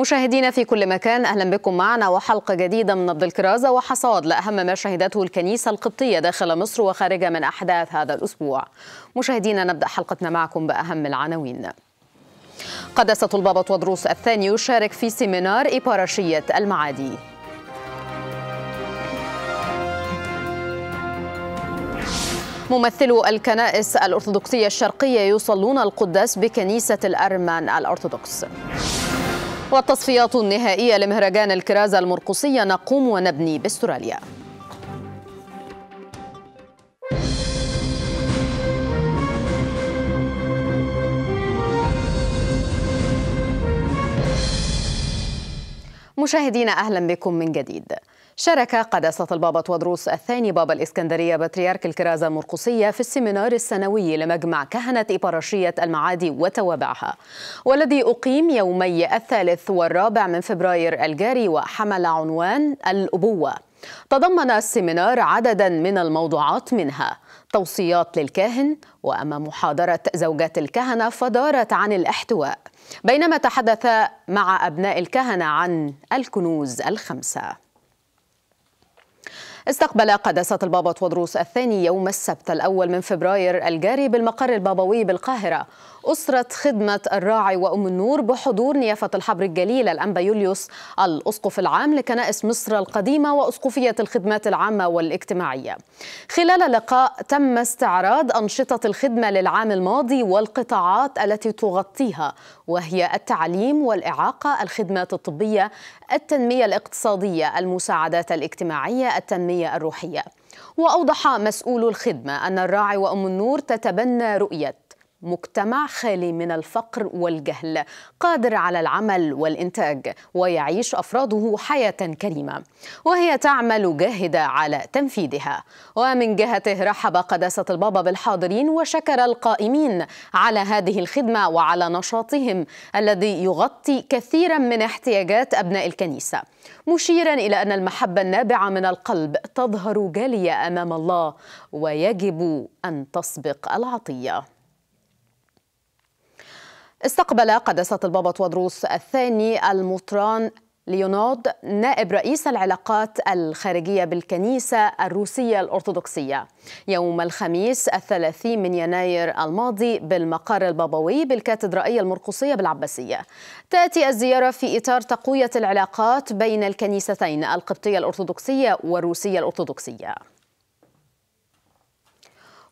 مشاهدينا في كل مكان أهلا بكم معنا وحلقة جديدة من نبض الكرازة وحصاد لأهم ما شهدته الكنيسة القبطية داخل مصر وخارجها من أحداث هذا الأسبوع مشاهدينا نبدأ حلقتنا معكم بأهم العناوين قداسة البابا تودروس الثاني يشارك في سيمينار إبارشية المعادي ممثلو الكنائس الأرثوذكسية الشرقية يصلون القداس بكنيسة الأرمن الأرثوذكس والتصفيات النهائية لمهرجان الكرازة المرقصية نقوم ونبني باستراليا مشاهدينا اهلا بكم من جديد شارك قداسة البابا تودروس الثاني بابا الإسكندرية بطريرك الكرازة المرقصية في السيمينار السنوي لمجمع كهنة إبراشية المعادي وتوابعها والذي أقيم يومي الثالث والرابع من فبراير الجاري وحمل عنوان الأبوة تضمن السيمينار عددا من الموضوعات منها توصيات للكاهن وأما محاضرة زوجات الكهنة فدارت عن الاحتواء بينما تحدث مع أبناء الكهنة عن الكنوز الخمسة استقبل قداسة البابا تودروس الثاني يوم السبت الأول من فبراير الجاري بالمقر البابوي بالقاهرة أسرة خدمة الراعي وأم النور بحضور نيافة الحبر الجليل الأنبا يوليوس الأسقف العام لكنائس مصر القديمة وأسقفية الخدمات العامة والاجتماعية خلال لقاء تم استعراض أنشطة الخدمة للعام الماضي والقطاعات التي تغطيها وهي التعليم والإعاقة الخدمات الطبية التنمية الاقتصادية المساعدات الاجتماعية التنمية الروحية وأوضح مسؤول الخدمة أن الراعي وأم النور تتبنى رؤية مجتمع خالي من الفقر والجهل قادر على العمل والإنتاج ويعيش أفراده حياة كريمة وهي تعمل جاهدة على تنفيذها ومن جهته رحب قداسة البابا بالحاضرين وشكر القائمين على هذه الخدمة وعلى نشاطهم الذي يغطي كثيرا من احتياجات أبناء الكنيسة مشيرا إلى أن المحبة النابعة من القلب تظهر جالية أمام الله ويجب أن تسبق العطية استقبل قداسة البابا تودروس الثاني المطران ليونود نائب رئيس العلاقات الخارجية بالكنيسة الروسية الأرثوذكسية يوم الخميس الثلاثين من يناير الماضي بالمقر البابوي بالكاتدرائية المرقصية بالعباسية تأتي الزيارة في إطار تقوية العلاقات بين الكنيستين القبطية الأرثوذكسية والروسية الأرثوذكسية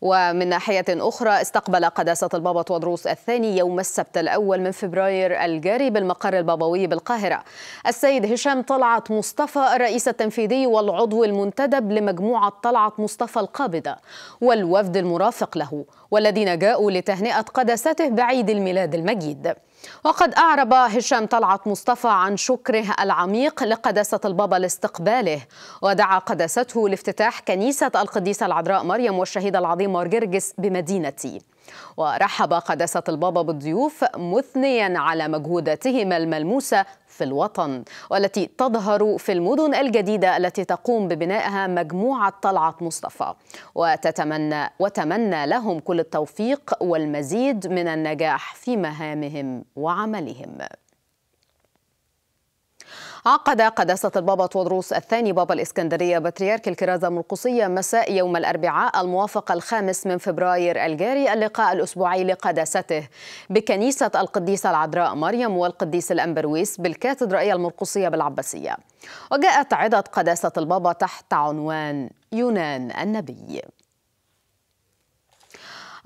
ومن ناحية أخرى استقبل قداسة البابا طوادروس الثاني يوم السبت الأول من فبراير الجاري بالمقر البابوي بالقاهرة السيد هشام طلعت مصطفى الرئيس التنفيذي والعضو المنتدب لمجموعة طلعت مصطفى القابضة والوفد المرافق له والذين جاءوا لتهنئة قداسته بعيد الميلاد المجيد وقد أعرب هشام طلعت مصطفى عن شكره العميق لقداسة البابا لاستقباله ودعا قداسته لافتتاح كنيسة القديسة العذراء مريم والشهيدة العظيمة جرجس بمدينتي ورحب قداسة البابا بالضيوف مثنيا على مجهوداتهما الملموسة في الوطن والتي تظهر في المدن الجديدة التي تقوم ببنائها مجموعة طلعت مصطفى وتتمنى وتمنى لهم كل التوفيق والمزيد من النجاح في مهامهم وعملهم عقد قداسة البابا تودروس الثاني بابا الإسكندرية بطريرك الكرازة المرقصية مساء يوم الأربعاء الموافق الخامس من فبراير الجاري اللقاء الأسبوعي لقداسته بكنيسة القديسة العذراء مريم والقديس الأمبرويس بالكاتدرائية المرقصية بالعباسية وجاءت عدة قداسة البابا تحت عنوان يونان النبي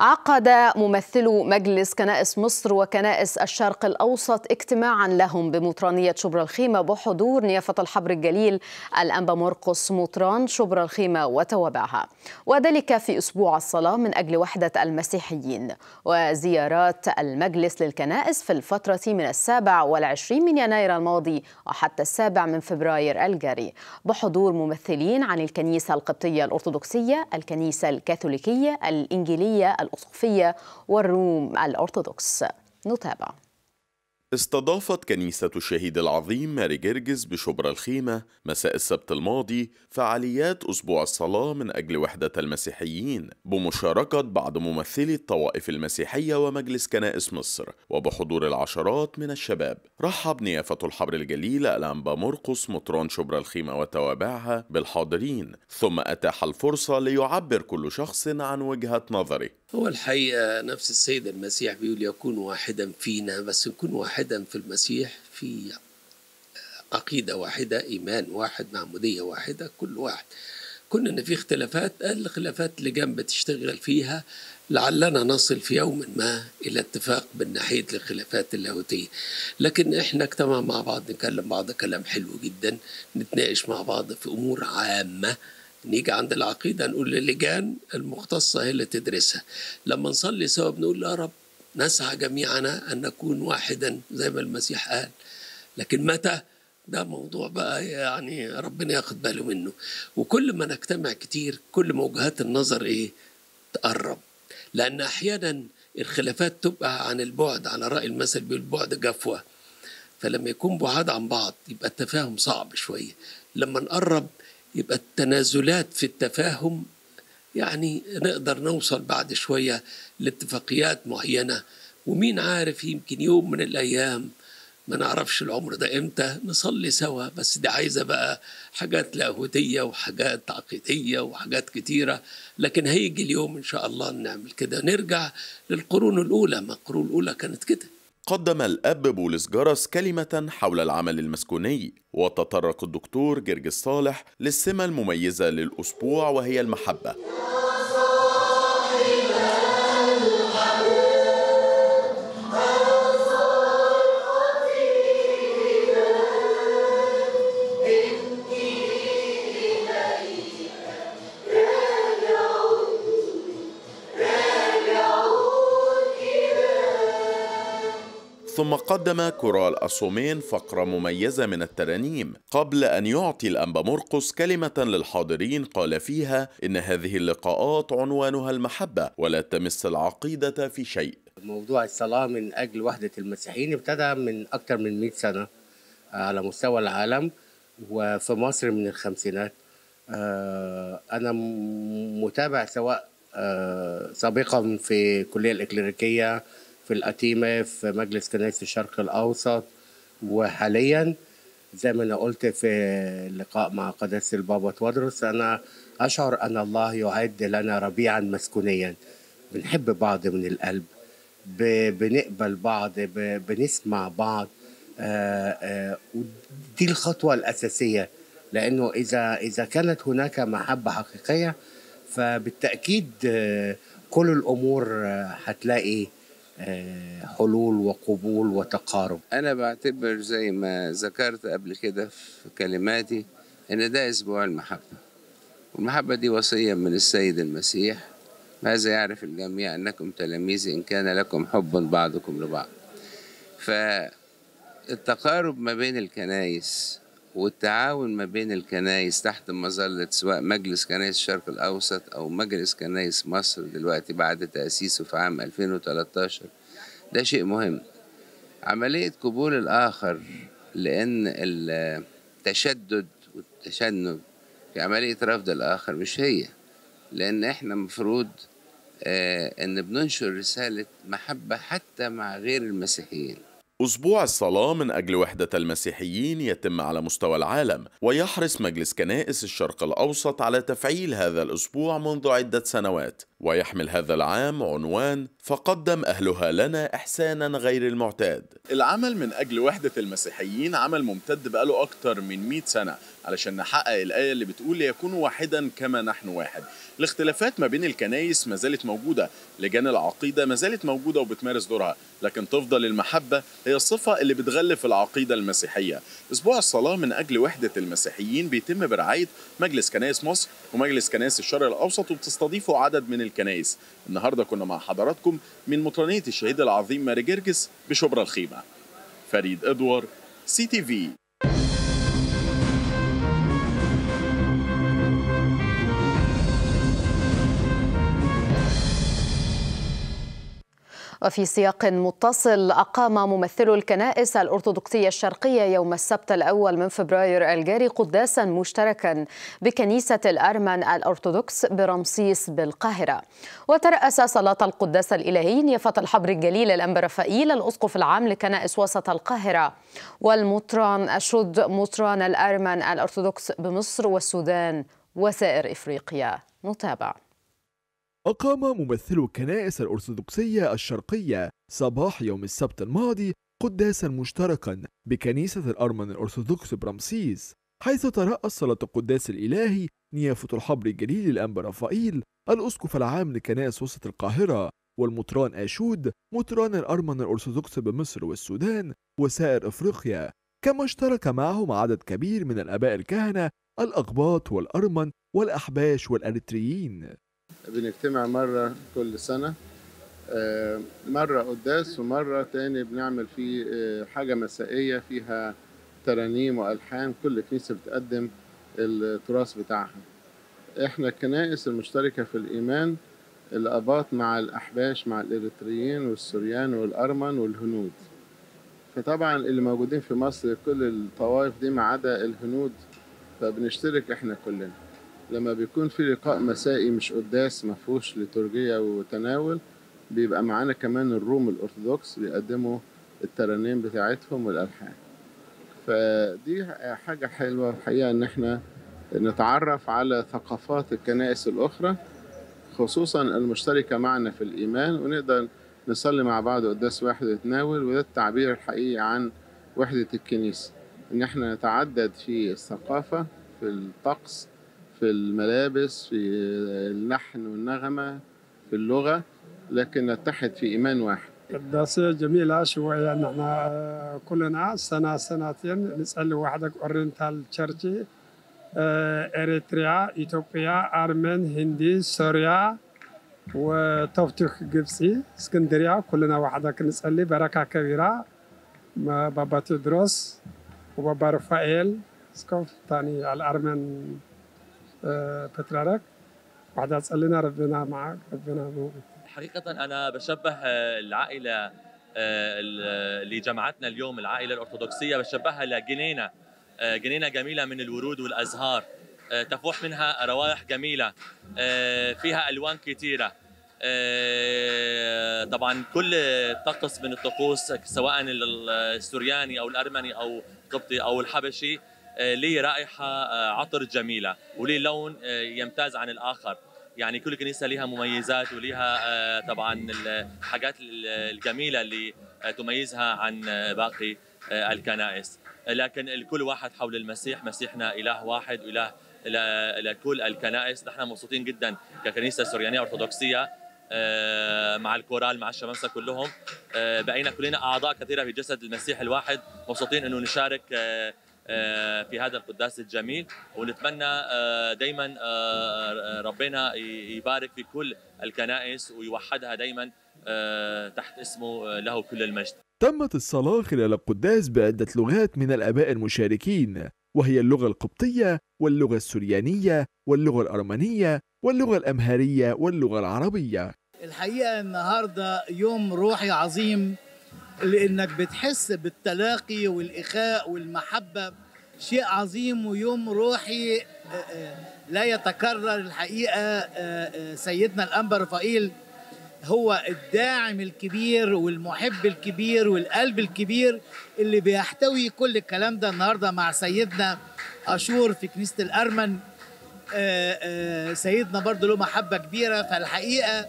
عقد ممثلو مجلس كنائس مصر وكنائس الشرق الأوسط اجتماعا لهم بمطرانية شبرا الخيمة بحضور نيافة الحبر الجليل الأنبا مرقس مطران شبرا الخيمة وتوابعها وذلك في أسبوع الصلاة من أجل وحدة المسيحيين وزيارات المجلس للكنائس في الفترة من السابع والعشرين من يناير الماضي وحتى السابع من فبراير الجاري بحضور ممثلين عن الكنيسة القبطية الأرثوذكسية الكنيسة الكاثوليكية الإنجيلية الأسقفية والروم الأرثوذكس نتابع استضافت كنيسة الشهيد العظيم ماري جرجس بشبرا الخيمة مساء السبت الماضي فعاليات أسبوع الصلاة من أجل وحدة المسيحيين بمشاركة بعض ممثلي الطوائف المسيحية ومجلس كنائس مصر وبحضور العشرات من الشباب رحب نيافة الحبر الجليل الأنبا مرقص مطران شبرا الخيمة وتوابعها بالحاضرين ثم أتاح الفرصة ليعبر كل شخص عن وجهة نظره هو الحقيقة نفس السيد المسيح بيقول يكون واحدا فينا بس نكون واحدا في المسيح في عقيدة واحدة إيمان واحد معمودية واحدة كل واحد كنا إن في اختلافات الخلافات اللي جنب تشتغل فيها لعلنا نصل في يوم ما إلى اتفاق من ناحية الخلافات اللاهوتية لكن إحنا اجتمع مع بعض نكلم بعض كلام حلو جدا نتناقش مع بعض في أمور عامة نيجي عند العقيدة نقول للجان المختصة هي اللي تدرسها لما نصلي سوا بنقول يا رب نسعى جميعنا أن نكون واحدا زي ما المسيح قال لكن متى ده موضوع بقى يعني ربنا ياخد باله منه وكل ما نجتمع كتير كل ما وجهات النظر ايه تقرب لان احيانا الخلافات تبقى عن البعد على راي المثل بالبعد جفوه فلما يكون بعاد عن بعض يبقى التفاهم صعب شويه لما نقرب يبقى التنازلات في التفاهم يعني نقدر نوصل بعد شوية لاتفاقيات معينة ومين عارف يمكن يوم من الأيام ما نعرفش العمر ده امتى نصلي سوا بس دي عايزة بقى حاجات لاهوتية وحاجات عقيدية وحاجات كتيرة لكن هيجي اليوم إن شاء الله نعمل كده نرجع للقرون الأولى ما القرون الأولى كانت كده قدم الأب بولس جرس كلمة حول العمل المسكوني وتطرق الدكتور جرجس صالح للسمة المميزة للأسبوع وهي المحبة ثم قدم كورال أسومين فقرة مميزة من الترانيم قبل أن يعطي الأنبا مرقس كلمة للحاضرين قال فيها إن هذه اللقاءات عنوانها المحبة ولا تمس العقيدة في شيء موضوع الصلاة من أجل وحدة المسيحيين ابتدى من أكثر من 100 سنة آه، على مستوى العالم وفي مصر من الخمسينات آه، أنا متابع سواء آه، سابقا في الكلية الإكليريكية في الأتيمة في مجلس كنيسة الشرق الأوسط وحاليا زي ما أنا قلت في اللقاء مع قداسة البابا تودرس أنا أشعر أن الله يعد لنا ربيعا مسكونيا بنحب بعض من القلب بنقبل بعض بنسمع بعض آه، آه، ودي الخطوة الأساسية لأنه إذا إذا كانت هناك محبة حقيقية فبالتأكيد آه، كل الأمور هتلاقي آه، حلول وقبول وتقارب أنا بعتبر زي ما ذكرت قبل كده في كلماتي إن ده أسبوع المحبة والمحبة دي وصية من السيد المسيح ماذا يعرف الجميع أنكم تلاميذي إن كان لكم حب بعضكم لبعض فالتقارب ما بين الكنائس والتعاون ما بين الكنائس تحت مظلة سواء مجلس كنائس الشرق الأوسط أو مجلس كنائس مصر دلوقتي بعد تأسيسه في عام 2013 ده شيء مهم عملية قبول الآخر لأن التشدد والتشنج في عملية رفض الآخر مش هي لأن إحنا مفروض آه إن بننشر رسالة محبة حتى مع غير المسيحيين أسبوع الصلاة من أجل وحدة المسيحيين يتم على مستوى العالم ويحرص مجلس كنائس الشرق الأوسط على تفعيل هذا الأسبوع منذ عدة سنوات ويحمل هذا العام عنوان فقدم أهلها لنا إحسانا غير المعتاد العمل من أجل وحدة المسيحيين عمل ممتد بقاله أكتر من 100 سنة علشان نحقق الآية اللي بتقول ليكونوا واحدا كما نحن واحد الاختلافات ما بين الكنايس ما زالت موجودة لجان العقيدة ما زالت موجودة وبتمارس دورها لكن تفضل المحبة هي الصفة اللي بتغلف العقيدة المسيحية أسبوع الصلاة من أجل وحدة المسيحيين بيتم برعاية مجلس كنايس مصر ومجلس كنايس الشرق الأوسط وبتستضيفه عدد من الكنايس النهاردة كنا مع حضراتكم من مطرانية الشهيد العظيم ماري جرجس بشبرا الخيمة فريد إدوار سي تي في وفي سياق متصل أقام ممثل الكنائس الأرثوذكسية الشرقية يوم السبت الأول من فبراير الجاري قداسا مشتركا بكنيسة الأرمن الأرثوذكس برمسيس بالقاهرة وترأس صلاة القداس الإلهي نيافة الحبر الجليل الأنبا رفائيل الأسقف العام لكنائس وسط القاهرة والمطران أشد مطران الأرمن الأرثوذكس بمصر والسودان وسائر إفريقيا نتابع أقام ممثل الكنائس الأرثوذكسية الشرقية صباح يوم السبت الماضي قداسا مشتركا بكنيسة الأرمن الأرثوذكس برمسيس حيث ترأس صلاة القداس الإلهي نيافة الحبر الجليل الأنبا رافائيل الأسقف العام لكنائس وسط القاهرة والمطران آشود مطران الأرمن الأرثوذكس بمصر والسودان وسائر إفريقيا كما اشترك معهم عدد كبير من الآباء الكهنة الأقباط والأرمن والأحباش والأريتريين بنجتمع مرة كل سنة آه، مرة قداس ومرة تاني بنعمل فيه آه، حاجة مسائية فيها ترانيم وألحان كل كنيسة بتقدم التراث بتاعها احنا الكنائس المشتركة في الإيمان الأباط مع الأحباش مع الإريتريين والسوريان والأرمن والهنود فطبعا اللي موجودين في مصر كل الطوائف دي ما عدا الهنود فبنشترك احنا كلنا لما بيكون في لقاء مسائي مش قداس ما فيهوش لتورجية وتناول بيبقى معانا كمان الروم الأرثوذكس بيقدموا الترانيم بتاعتهم والألحان فدي حاجة حلوة الحقيقة إن إحنا نتعرف على ثقافات الكنائس الأخرى خصوصا المشتركة معنا في الإيمان ونقدر نصلي مع بعض قداس واحد ونتناول وده التعبير الحقيقي عن وحدة الكنيسة إن إحنا نتعدد في الثقافة في الطقس في الملابس في اللحن والنغمة في اللغة لكن نتحد في إيمان واحد الدراسية جميلة شوية نحن آه، كلنا سنة سنتين نسأل وحدك أورينتال تشيرشي آه، إريتريا إثيوبيا أرمن هندي سوريا وتوفتوخ جبسي اسكندرية كلنا وحدك نسأل بركة كبيرة بابا تدرس وبابا رفائيل سكوف تاني الأرمن تترارك بعدها تسألنا ربنا معك ربنا موجود حقيقة أنا بشبه العائلة آه، اللي جمعتنا اليوم العائلة الأرثوذكسية بشبهها لجنينة آه، جنينة جميلة من الورود والأزهار آه، تفوح منها روائح جميلة فيها ألوان كثيرة طبعا كل طقس من الطقوس سواء السورياني أو الأرمني أو القبطي أو الحبشي آه، ليه رائحة آه، عطر جميلة وليه لون آه، يمتاز عن الآخر يعني كل كنيسة لها مميزات وليها طبعا الحاجات الجميلة اللي تميزها عن باقي الكنائس لكن الكل واحد حول المسيح مسيحنا إله واحد وإله لكل الكنائس نحن مبسوطين جدا ككنيسة سوريانية أرثوذكسية مع الكورال مع الشمامسه كلهم بقينا كلنا اعضاء كثيره في جسد المسيح الواحد مبسوطين انه نشارك آه، في هذا القداس الجميل ونتمنى آه، دائما آه، ربنا يبارك في كل الكنائس ويوحدها دائما تحت اسمه له كل المجد تمت الصلاة خلال القداس بعدة لغات من الآباء المشاركين وهي اللغة القبطية واللغة السريانية واللغة الأرمنية واللغة الأمهرية واللغة العربية الحقيقة النهاردة يوم روحي عظيم لانك بتحس بالتلاقي والاخاء والمحبه شيء عظيم ويوم روحي آه، آه، لا يتكرر الحقيقه آه، سيدنا الانبا رفائيل هو الداعم الكبير والمحب الكبير والقلب الكبير اللي بيحتوي كل الكلام ده النهارده مع سيدنا اشور في كنيسه الارمن سيدنا برضه له محبه كبيره فالحقيقه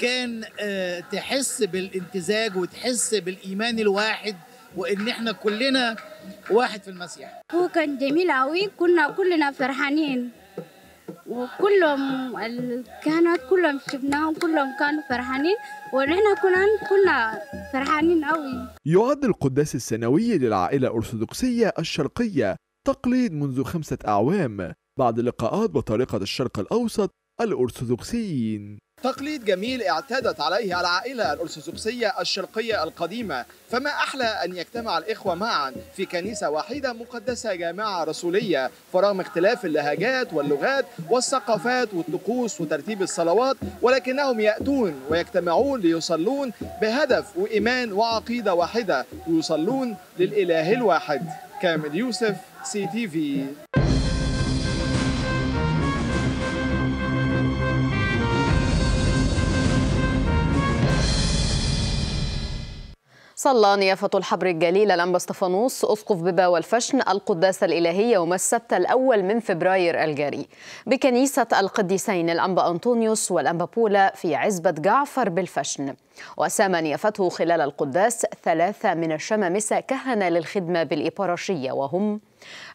كان آه، تحس بالامتزاج وتحس بالايمان الواحد وان احنا كلنا واحد في المسيح هو كان جميل قوي كنا كلنا فرحانين وكلهم الكهنات كلهم شفناهم كلهم كانوا فرحانين ونحن كنا كنا فرحانين قوي يعد القداس السنوي للعائلة الأرثوذكسية الشرقية تقليد منذ خمسة أعوام بعد لقاءات بطريقة الشرق الأوسط الأرثوذكسيين تقليد جميل اعتادت عليه العائلة الأرثوذكسية الشرقية القديمة فما أحلى أن يجتمع الإخوة معا في كنيسة واحدة مقدسة جامعة رسولية فرغم اختلاف اللهجات واللغات والثقافات والطقوس وترتيب الصلوات ولكنهم يأتون ويجتمعون ليصلون بهدف وإيمان وعقيدة واحدة ويصلون للإله الواحد كامل يوسف سي تي في صلى نيافة الحبر الجليل الأنبا استفانوس أسقف ببا والفشن القداس الإلهي يوم السبت الأول من فبراير الجاري بكنيسة القديسين الأنبا أنطونيوس والأنبا بولا في عزبة جعفر بالفشن وسام نيافته خلال القداس ثلاثة من الشمامسة كهنة للخدمة بالإبارشية وهم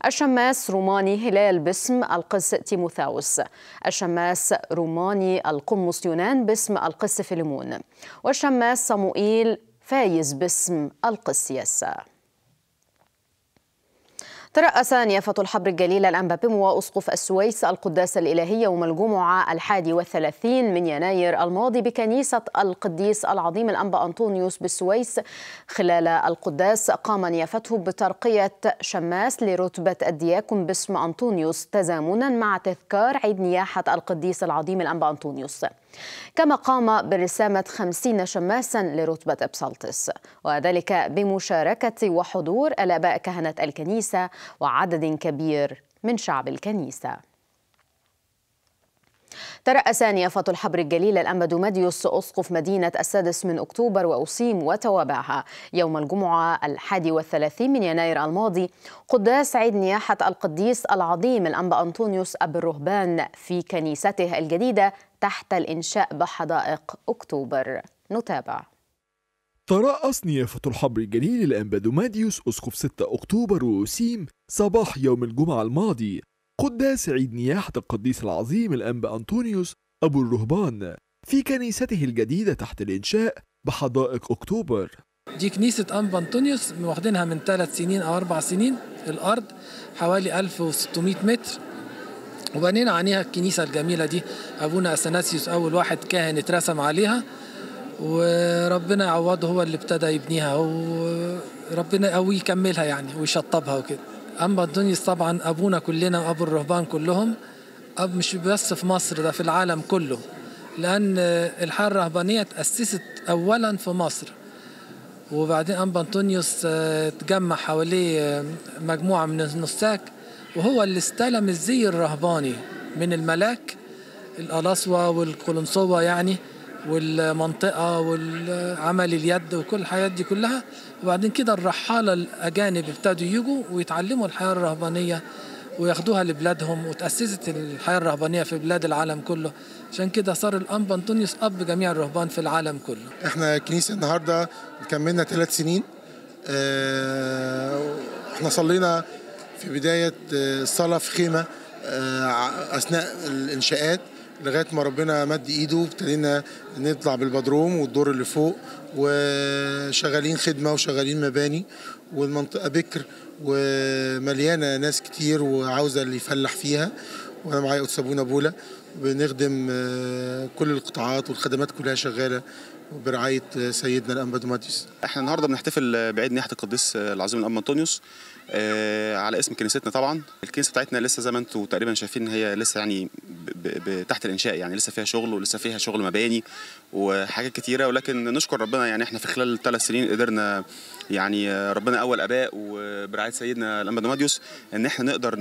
الشماس روماني هلال باسم القس تيموثاوس الشماس روماني القمص يونان باسم القس فيليمون والشماس صموئيل فايز باسم القسياسة ترأس نيافة الحبر الجليل الأنبابيم وأسقف السويس القداس الإلهي يوم الجمعة الحادي والثلاثين من يناير الماضي بكنيسة القديس العظيم الأنبا أنطونيوس بالسويس خلال القداس قام نيافته بترقية شماس لرتبة الدياكون باسم أنطونيوس تزامنا مع تذكار عيد نياحة القديس العظيم الأنبا أنطونيوس كما قام برسامة خمسين شماسا لرتبة إبسالتس وذلك بمشاركة وحضور الأباء كهنة الكنيسة وعدد كبير من شعب الكنيسه ترأس نيافة الحبر الجليل الأنبد دوماديوس أسقف مدينة السادس من أكتوبر وأوسيم وتوابعها يوم الجمعة الحادي والثلاثين من يناير الماضي قداس عيد نياحة القديس العظيم الأنبا أنطونيوس أبو الرهبان في كنيسته الجديدة تحت الإنشاء بحدائق أكتوبر نتابع ترأس نيافة الحبر الجليل الأنبادوماديوس أسقف 6 أكتوبر ووسيم صباح يوم الجمعة الماضي قداس عيد نياحة القديس العظيم الأنبا أنطونيوس أبو الرهبان في كنيسته الجديدة تحت الإنشاء بحدائق أكتوبر دي كنيسة أنبا أنطونيوس واخدينها من ثلاث سنين أو أربع سنين الأرض حوالي 1600 متر وبنينا عليها الكنيسة الجميلة دي أبونا أثناسيوس أول واحد كاهن اترسم عليها وربنا يعوضه هو اللي ابتدى يبنيها وربنا او يكملها يعني ويشطبها وكده اما الدنيا طبعا ابونا كلنا وابو الرهبان كلهم اب مش بس في مصر ده في العالم كله لان الحاره الرهبانيه تاسست اولا في مصر وبعدين أنبا أنطونيوس آه، تجمع حواليه آه، مجموعة من النساك وهو اللي استلم الزي الرهباني من الملاك القلاصوة والقلنصوة يعني والمنطقة والعمل اليد وكل الحاجات دي كلها وبعدين كده الرحالة الأجانب ابتدوا يجوا ويتعلموا الحياة الرهبانية وياخدوها لبلادهم وتأسست الحياة الرهبانية في بلاد العالم كله عشان كده صار الأنبا أنطونيوس أب جميع الرهبان في العالم كله احنا كنيسة النهاردة كملنا ثلاث سنين آه، احنا صلينا في بداية الصلاة آه، في خيمة آه، اثناء الانشاءات لغايه ما ربنا مد ايده ابتدينا نطلع بالبدروم والدور اللي فوق وشغالين خدمه وشغالين مباني والمنطقه بكر ومليانه ناس كتير وعاوزه اللي يفلح فيها وانا معايا اوتسابونا بولا بنخدم آه، كل القطاعات والخدمات كلها شغاله برعايه آه، سيدنا الانبا دوماتيوس. احنا النهارده بنحتفل بعيد نياحه القديس آه، العظيم الانبا انطونيوس آه، على اسم كنيستنا طبعا الكنيسه بتاعتنا لسه زي ما انتم تقريبا شايفين هي لسه يعني تحت الانشاء يعني لسه فيها شغل ولسه فيها شغل مباني وحاجات كتيره ولكن نشكر ربنا يعني احنا في خلال ثلاث سنين قدرنا يعني ربنا اول اباء وبرعايه سيدنا الانبا دوماديوس ان احنا نقدر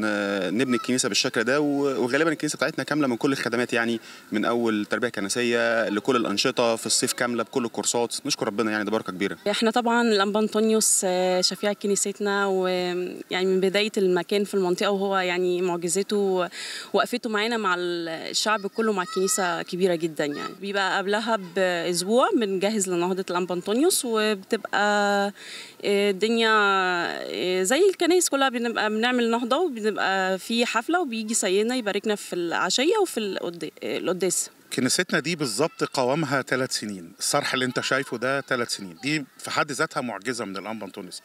نبني الكنيسه بالشكل ده وغالبا الكنيسه بتاعتنا كامله من كل الخدمات يعني من اول تربيه كنسيه لكل الانشطه في الصيف كامله بكل الكورسات نشكر ربنا يعني ده بركه كبيره احنا طبعا الانبا انطونيوس آه، شفيع كنيستنا ويعني من بدايه المكان في المنطقه وهو يعني معجزته وقفته معانا مع الشعب كله مع الكنيسه كبيره جدا يعني بيبقى قبلها باسبوع بنجهز لنهضه الانبا انطونيوس وبتبقى آه، الدنيا آه، زي الكنايس كلها بنبقى بنعمل نهضه وبنبقى في حفله وبيجي سيدنا يباركنا في العشيه وفي القداس كنيستنا دي بالظبط قوامها ثلاث سنين الصرح اللي انت شايفه ده ثلاث سنين دي في حد ذاتها معجزه من الانبا تونس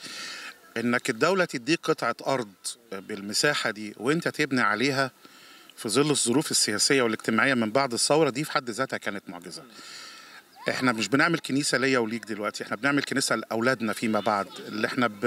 انك الدوله تديك قطعه ارض بالمساحه دي وانت تبني عليها في ظل الظروف السياسيه والاجتماعيه من بعد الثوره دي في حد ذاتها كانت معجزه احنا مش بنعمل كنيسه ليا وليك دلوقتي احنا بنعمل كنيسه لاولادنا فيما بعد اللي احنا ب...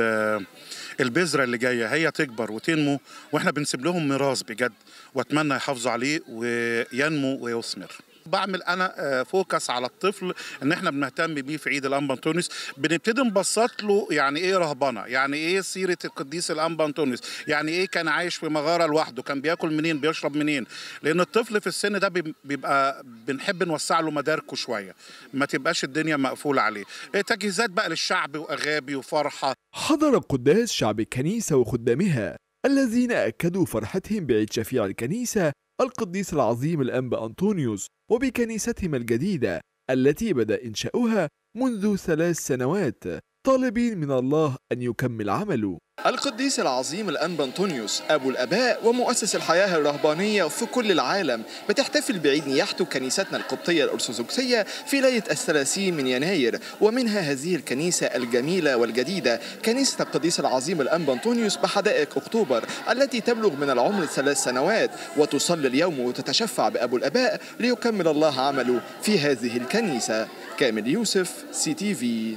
البذره اللي جايه هي تكبر وتنمو واحنا بنسيب لهم ميراث بجد واتمنى يحافظوا عليه وينمو ويثمر بعمل انا فوكس آه، على الطفل ان احنا بنهتم بيه في عيد الانبا انطونيوس بنبتدي نبسط له يعني ايه رهبنه يعني ايه سيره القديس الانبا انطونيوس يعني ايه كان عايش في مغاره لوحده كان بياكل منين بيشرب منين لان الطفل في السن ده بيبقى بنحب نوسع له مداركه شويه ما تبقاش الدنيا مقفوله عليه إيه، تجهيزات بقى للشعب واغابي وفرحه حضر قداس شعب الكنيسه وخدامها الذين اكدوا فرحتهم بعيد شفيع الكنيسه القديس العظيم الانبا انطونيوس وبكنيستهم الجديدة التي بدأ إنشاؤها منذ ثلاث سنوات طالبين من الله أن يكمل عمله القديس العظيم الأنبا أنطونيوس أبو الأباء ومؤسس الحياة الرهبانية في كل العالم بتحتفل بعيد نياحته كنيستنا القبطية الأرثوذكسية في ليلة الثلاثين من يناير ومنها هذه الكنيسة الجميلة والجديدة كنيسة القديس العظيم الأنبا أنطونيوس بحدائق أكتوبر التي تبلغ من العمر ثلاث سنوات وتصلي اليوم وتتشفع بأبو الأباء ليكمل الله عمله في هذه الكنيسة كامل يوسف سي تي في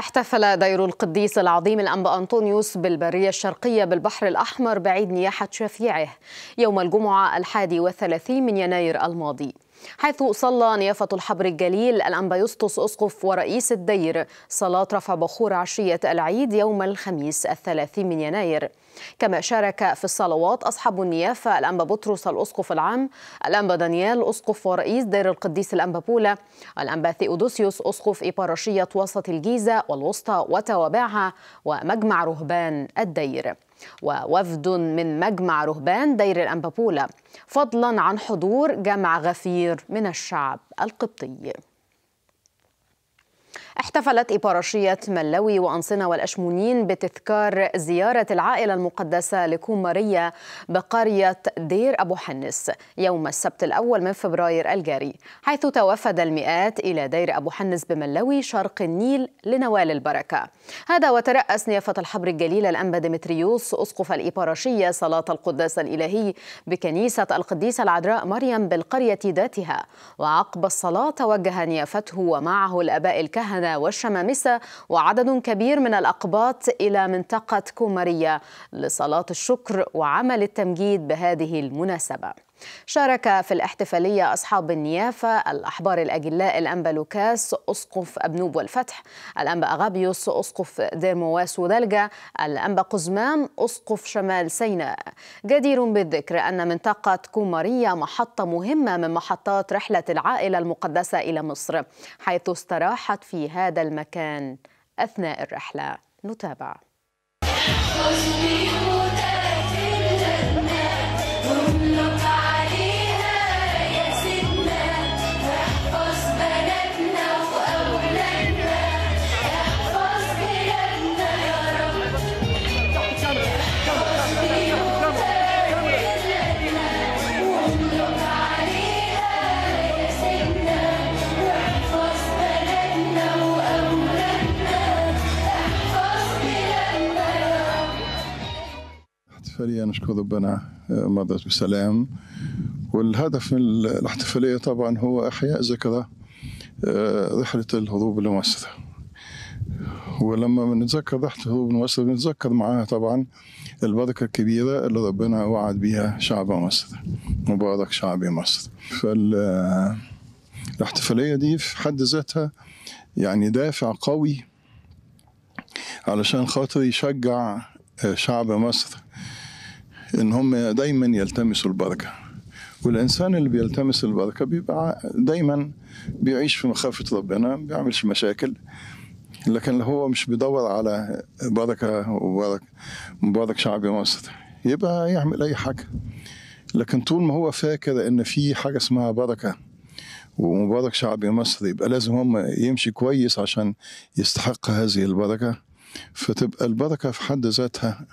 احتفل دير القديس العظيم الأنبا أنطونيوس بالبرية الشرقية بالبحر الأحمر بعيد نياحة شفيعه يوم الجمعة الحادي والثلاثين من يناير الماضي حيث صلى نيافة الحبر الجليل الأنبا يسطس أسقف ورئيس الدير صلاة رفع بخور عشية العيد يوم الخميس الثلاثين من يناير كما شارك في الصلوات أصحاب النيافة الأنبا بطرس الأسقف العام الأنبا دانيال أسقف ورئيس دير القديس الأنبا بولا الأنبا ثيودوسيوس أسقف إبارشية وسط الجيزة والوسطى وتوابعها ومجمع رهبان الدير ووفد من مجمع رهبان دير الأنبابولا فضلا عن حضور جمع غفير من الشعب القبطي احتفلت إبارشية ملوي وأنصنة والأشمونين بتذكار زيارة العائلة المقدسة لكومارية بقرية دير أبو حنس يوم السبت الأول من فبراير الجاري حيث توفد المئات إلى دير أبو حنس بملوي شرق النيل لنوال البركة هذا وترأس نيافة الحبر الجليل الأنبا ديمتريوس أسقف الإبارشية صلاة القداس الإلهي بكنيسة القديسة العذراء مريم بالقرية ذاتها وعقب الصلاة توجه نيافته ومعه الأباء الكهنة والشمامسة وعدد كبير من الأقباط إلى منطقة كومارية لصلاة الشكر وعمل التمجيد بهذه المناسبة شارك في الاحتفالية أصحاب النيافة الأحبار الأجلاء الأنبا لوكاس أسقف أبنوب والفتح الأنبا أغابيوس أسقف ديرمواس ودلجة الأنبا قزمام أسقف شمال سيناء جدير بالذكر أن منطقة كومارية محطة مهمة من محطات رحلة العائلة المقدسة إلى مصر حيث استراحت في هذا المكان أثناء الرحلة نتابع الاحتفالية نشكر ربنا آه، مرت بسلام والهدف من الاحتفالية طبعا هو إحياء ذكرى آه، رحلة الهروب لمصر ولما بنتذكر رحلة الهروب لمصر بنتذكر معاها طبعا البركة الكبيرة اللي ربنا وعد بيها شعب مصر مبارك شعب مصر فالاحتفالية آه، دي في حد ذاتها يعني دافع قوي علشان خاطر يشجع شعب مصر ان هم دايما يلتمسوا البركه والانسان اللي بيلتمس البركه بيبقى دايما بيعيش في مخافه ربنا ما بيعملش مشاكل لكن اللي هو مش بيدور على بركه وبركه مبارك شعب مصر يبقى يعمل اي حاجه لكن طول ما هو فاكر ان في حاجه اسمها بركه ومبارك شعب مصر يبقى لازم هم يمشي كويس عشان يستحق هذه البركه فتبقى البركة في حد ذاتها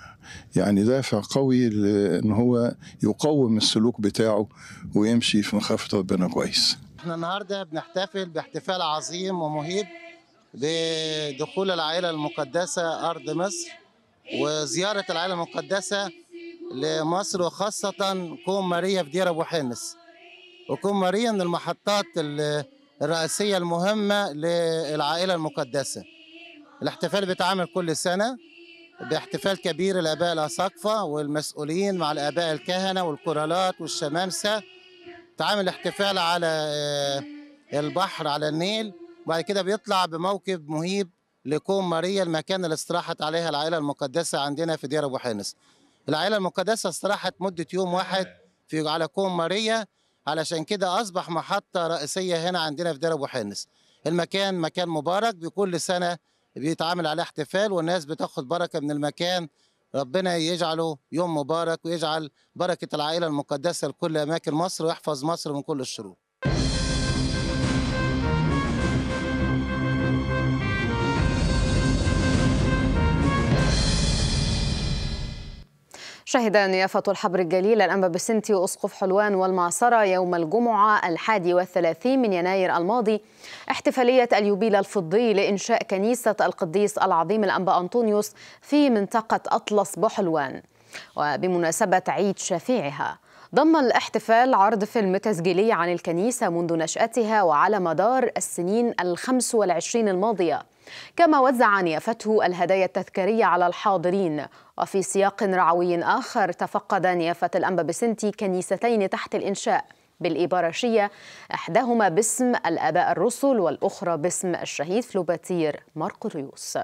يعني دافع قوي لأن هو يقوم السلوك بتاعه ويمشي في مخافة ربنا كويس احنا النهاردة بنحتفل باحتفال عظيم ومهيب بدخول العائلة المقدسة أرض مصر وزيارة العائلة المقدسة لمصر وخاصة كوم ماريا في دير أبو حنس وكوم ماريا من المحطات الرئيسية المهمة للعائلة المقدسة الاحتفال بيتعمل كل سنة باحتفال كبير الآباء الأساقفة والمسؤولين مع الآباء الكهنة والكرالات والشمامسة تعمل احتفال على آه، البحر على النيل وبعد كده بيطلع بموكب مهيب لكوم ماريا المكان اللي استراحت عليها العائلة المقدسة عندنا في دير أبو حانس العائلة المقدسة استراحت مدة يوم واحد في على كوم ماريا علشان كده أصبح محطة رئيسية هنا عندنا في دير أبو حانس المكان مكان مبارك بكل سنة بيتعامل عليه احتفال والناس بتاخد بركه من المكان ربنا يجعله يوم مبارك ويجعل بركه العائله المقدسه لكل اماكن مصر ويحفظ مصر من كل الشرور شهد نيافة الحبر الجليل الأنبا بسنتي وأسقف حلوان والمعصرة يوم الجمعة الحادي والثلاثين من يناير الماضي احتفالية اليوبيل الفضي لإنشاء كنيسة القديس العظيم الأنبا أنطونيوس في منطقة أطلس بحلوان وبمناسبة عيد شفيعها ضم الاحتفال عرض فيلم تسجيلي عن الكنيسة منذ نشأتها وعلى مدار السنين الخمس والعشرين الماضية كما وزع نيافته الهدايا التذكارية على الحاضرين وفي سياق رعوي آخر تفقد نيافة الأنبا بسنتي كنيستين تحت الإنشاء بالإبارشية إحداهما باسم الآباء الرسل والأخرى باسم الشهيد فلوباتير مارقريوس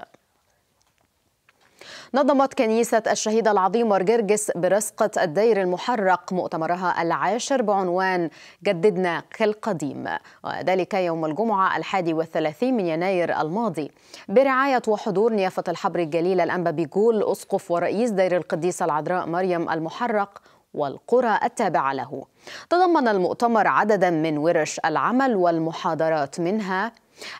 نظمت كنيسة الشهيد العظيم جرجس برسقة الدير المحرق مؤتمرها العاشر بعنوان جددنا كالقديم وذلك يوم الجمعة الحادي والثلاثين من يناير الماضي برعاية وحضور نيافة الحبر الجليل الأنبا بيجول أسقف ورئيس دير القديسة العذراء مريم المحرق والقرى التابعة له تضمن المؤتمر عددا من ورش العمل والمحاضرات منها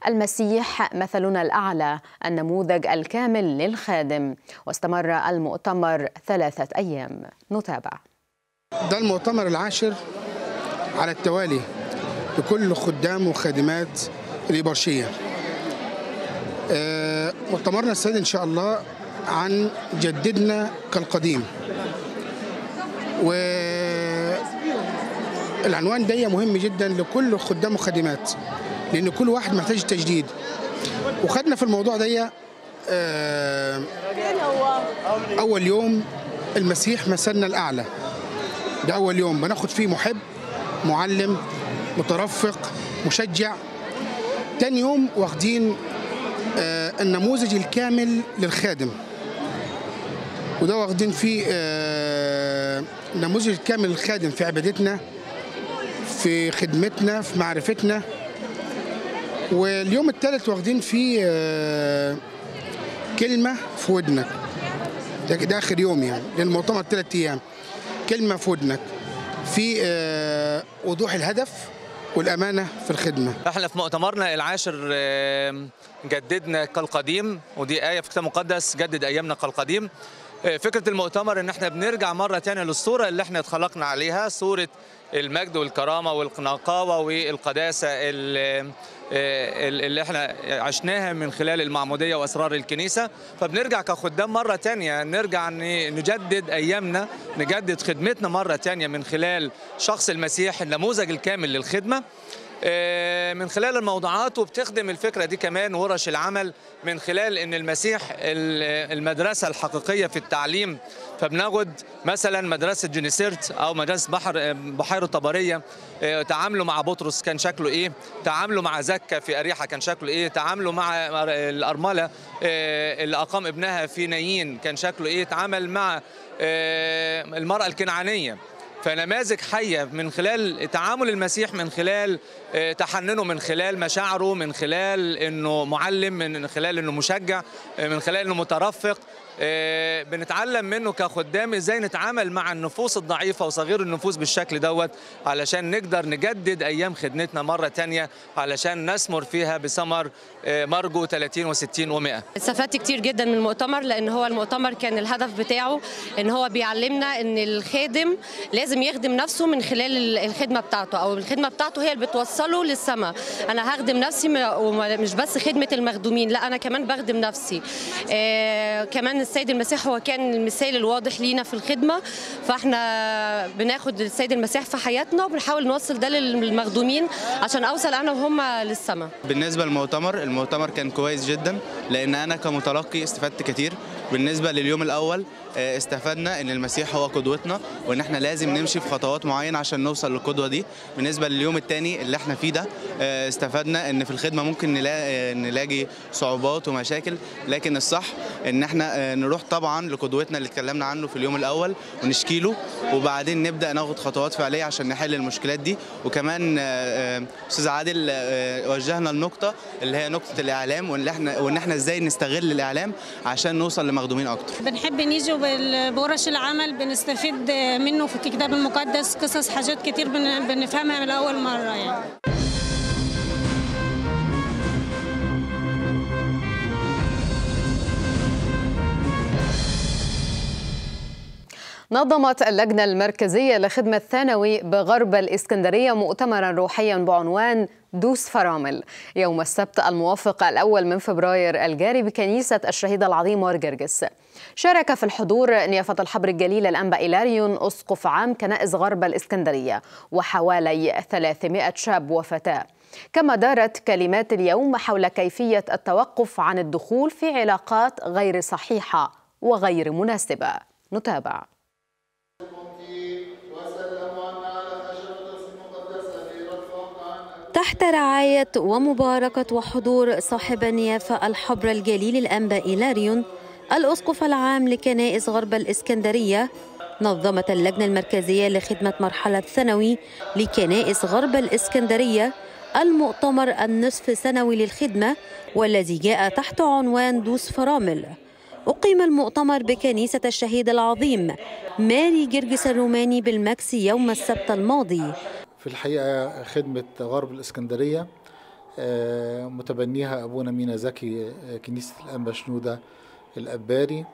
المسيح مثلنا الأعلى النموذج الكامل للخادم واستمر المؤتمر ثلاثة أيام نتابع ده المؤتمر العاشر على التوالي لكل خدام وخادمات الإبرشية آه، مؤتمرنا السيد إن شاء الله عن جددنا كالقديم و العنوان ده مهم جدا لكل خدام وخادمات لان كل واحد محتاج تجديد وخدنا في الموضوع ده آه، اول يوم المسيح مثلنا الاعلى ده اول يوم بناخد فيه محب معلم مترفق مشجع تاني يوم واخدين آه، النموذج الكامل للخادم وده واخدين فيه آه، النموذج الكامل للخادم في عبادتنا في خدمتنا في معرفتنا واليوم الثالث واخدين فيه آه، كلمه في ودنك ده, اخر يوم يعني للمؤتمر ثلاث ايام كلمه في ودنك في آه، وضوح الهدف والامانه في الخدمه. احنا في مؤتمرنا العاشر آه، جددنا كالقديم ودي ايه في كتاب مقدس جدد ايامنا كالقديم. فكره المؤتمر ان احنا بنرجع مره ثانيه للصوره اللي احنا اتخلقنا عليها صوره المجد والكرامه والنقاوه والقداسه اللي آه، اللي احنا عشناها من خلال المعمودية وأسرار الكنيسة فبنرجع كخدام مرة تانية نرجع نجدد أيامنا نجدد خدمتنا مرة تانية من خلال شخص المسيح النموذج الكامل للخدمة آه، من خلال الموضوعات وبتخدم الفكرة دي كمان ورش العمل من خلال أن المسيح المدرسة الحقيقية في التعليم فبناخد مثلا مدرسة جينيسيرت أو مدرسة بحر بحيرة طبرية آه، تعاملوا مع بطرس كان شكله إيه تعاملوا مع زكا في أريحة كان شكله إيه تعاملوا مع الأرملة آه، اللي أقام ابنها في نايين كان شكله إيه تعامل مع المرأة الكنعانية فنماذج حيه من خلال تعامل المسيح من خلال آه، تحننه من خلال مشاعره من خلال انه معلم من خلال انه مشجع آه، من خلال انه مترفق آه، بنتعلم منه كخدام ازاي نتعامل مع النفوس الضعيفه وصغير النفوس بالشكل دوت علشان نقدر نجدد ايام خدمتنا مره ثانيه علشان نثمر فيها بثمر آه، مرجو 30 و60 و100 استفدت كتير جدا من المؤتمر لان هو المؤتمر كان الهدف بتاعه ان هو بيعلمنا ان الخادم لازم يخدم نفسه من خلال الخدمه بتاعته او الخدمه بتاعته هي اللي بتوصله للسماء انا هخدم نفسي ومش بس خدمه المخدومين لا انا كمان بخدم نفسي آه، كمان السيد المسيح هو كان المثال الواضح لينا في الخدمه فاحنا بناخد السيد المسيح في حياتنا وبنحاول نوصل ده للمخدومين عشان اوصل انا وهم للسماء بالنسبه للمؤتمر المؤتمر كان كويس جدا لان انا كمتلقي استفدت كتير بالنسبه لليوم الاول آه، استفدنا ان المسيح هو قدوتنا وان احنا لازم نمشي في خطوات معينه عشان نوصل للقدوه دي بالنسبه لليوم الثاني اللي احنا فيه ده آه، استفدنا ان في الخدمه ممكن آه، نلاقي صعوبات ومشاكل لكن الصح ان احنا نروح طبعا لقدوتنا اللي اتكلمنا عنه في اليوم الاول ونشكيله وبعدين نبدا ناخد خطوات فعليه عشان نحل المشكلات دي وكمان استاذ عادل وجهنا النقطه اللي هي نقطه الاعلام وان احنا وان احنا ازاي نستغل الاعلام عشان نوصل لمخدومين اكتر بنحب نيجي بورش العمل بنستفيد منه في الكتاب المقدس قصص حاجات كتير بنفهمها من أول مرة يعني نظمت اللجنة المركزية لخدمة الثانوي بغرب الإسكندرية مؤتمرا روحيا بعنوان دوس فرامل يوم السبت الموافق الأول من فبراير الجاري بكنيسة الشهيد العظيم جرجس شارك في الحضور نيافة الحبر الجليل الأنبا إيلاريون أسقف عام كنائس غرب الإسكندرية وحوالي 300 شاب وفتاة كما دارت كلمات اليوم حول كيفية التوقف عن الدخول في علاقات غير صحيحة وغير مناسبة نتابع تحت رعاية ومباركة وحضور صاحب النيافة الحبر الجليل الأنبا لاريون الأسقف العام لكنائس غرب الإسكندرية نظمت اللجنة المركزية لخدمة مرحلة ثانوي لكنائس غرب الإسكندرية المؤتمر النصف سنوي للخدمة والذي جاء تحت عنوان دوس فرامل أقيم المؤتمر بكنيسة الشهيد العظيم ماري جرجس الروماني بالمكس يوم السبت الماضي في الحقيقة خدمة غرب الإسكندرية آه، متبنيها أبونا مينا زكي آه، كنيسة الأنبا شنودة الأباري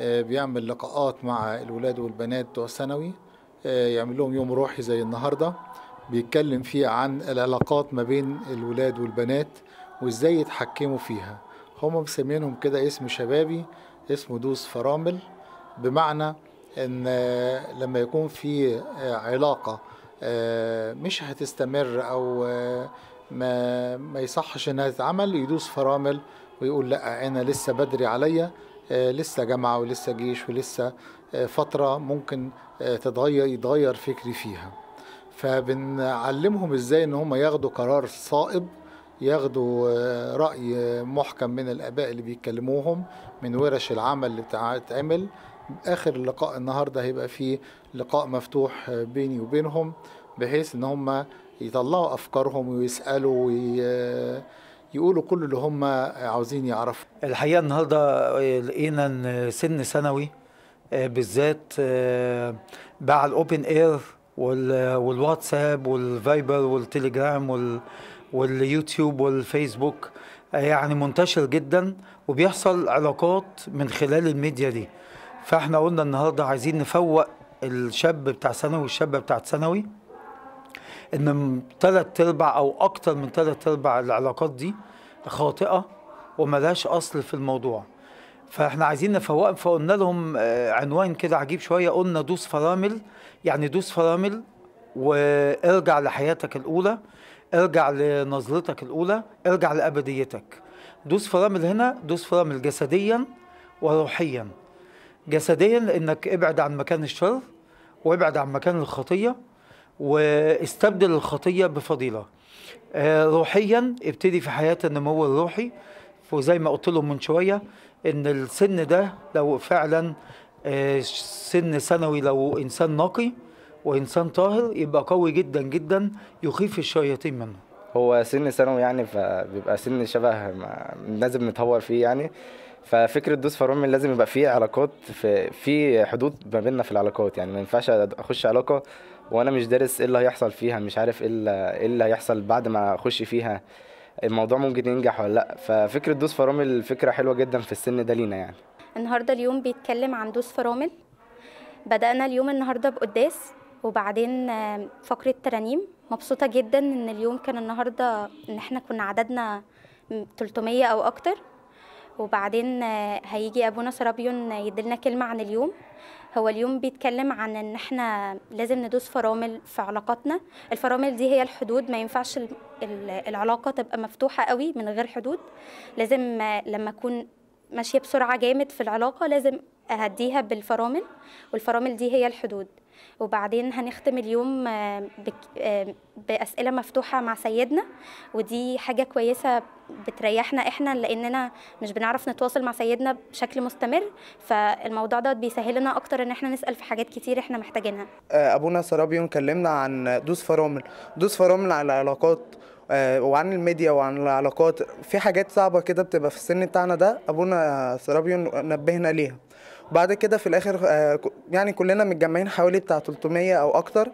آه، بيعمل لقاءات مع الولاد والبنات بتوع الثانوي يعمل لهم يوم روحي زي النهاردة بيتكلم فيه عن العلاقات ما بين الولاد والبنات وإزاي يتحكموا فيها هم مسمينهم كده اسم شبابي اسمه دوس فرامل بمعنى ان لما يكون في علاقه آه، مش هتستمر او آه، ما ما يصحش انها تتعمل يدوس فرامل ويقول لا انا لسه بدري عليا آه، لسه جامعه ولسه جيش ولسه فتره ممكن تتغير يتغير فكري فيها فبنعلمهم ازاي ان هم ياخدوا قرار صائب ياخدوا راي محكم من الاباء اللي بيكلموهم من ورش العمل اللي بتتعمل اخر اللقاء النهارده هيبقى فيه لقاء مفتوح بيني وبينهم بحيث ان هم يطلعوا افكارهم ويسالوا ويقولوا كل اللي هم عاوزين يعرفوا الحقيقه النهارده لقينا ان سن ثانوي آه، بالذات باع الاوبن اير والواتساب والفايبر والتليجرام واليوتيوب والفيسبوك آه، يعني منتشر جدا وبيحصل علاقات من خلال الميديا دي فاحنا قلنا النهارده عايزين نفوق الشاب بتاع ثانوي والشابه بتاع ثانوي ان ثلاث ارباع او اكتر من ثلاث ارباع العلاقات دي خاطئه وملهاش اصل في الموضوع فاحنا عايزين نفوق فقلنا لهم آه، عنوان كده عجيب شويه قلنا دوس فرامل يعني دوس فرامل وارجع لحياتك الاولى ارجع لنظرتك الاولى ارجع لابديتك دوس فرامل هنا دوس فرامل جسديا وروحيا جسديا انك ابعد عن مكان الشر وابعد عن مكان الخطيه واستبدل الخطيه بفضيله آه، روحيا ابتدي في حياه النمو الروحي وزي ما قلت لهم من شويه ان السن ده لو فعلا آه، سن سنوي لو انسان نقي وانسان طاهر يبقى قوي جدا جدا يخيف الشياطين منه هو سن ثانوي يعني فبيبقى سن شبه لازم نتهور فيه يعني ففكره دوس فروم لازم يبقى فيه علاقات في في حدود ما بيننا في العلاقات يعني ما ينفعش اخش علاقه وانا مش دارس ايه اللي هيحصل فيها مش عارف ايه ايه اللي هيحصل بعد ما اخش فيها الموضوع ممكن ينجح ولا لا ففكره دوس فرامل فكره حلوه جدا في السن ده لينا يعني النهارده اليوم بيتكلم عن دوس فرامل بدانا اليوم النهارده بقداس وبعدين آه، فقره ترانيم مبسوطه جدا ان اليوم كان النهارده ان احنا كنا عددنا 300 او اكتر وبعدين آه، هيجي ابونا سرابيون يدلنا كلمه عن اليوم هو اليوم بيتكلم عن ان احنا لازم ندوس فرامل في علاقاتنا الفرامل دي هي الحدود ما ينفعش العلاقه تبقى مفتوحه قوي من غير حدود لازم آه، لما اكون ماشيه بسرعه جامد في العلاقه لازم اهديها بالفرامل والفرامل دي هي الحدود وبعدين هنختم اليوم آه، آه، بأسئلة مفتوحة مع سيدنا ودي حاجة كويسة بتريحنا احنا لاننا مش بنعرف نتواصل مع سيدنا بشكل مستمر فالموضوع ده بيسهل لنا اكتر ان احنا نسال في حاجات كتير احنا محتاجينها آه، ابونا سرابيون كلمنا عن دوس فرامل دوس فرامل على العلاقات وعن الميديا وعن العلاقات في حاجات صعبه كده بتبقى في السن بتاعنا ده ابونا سرابيون نبهنا ليها بعد كده في الاخر آه، يعني كلنا متجمعين حوالي بتاع 300 او اكتر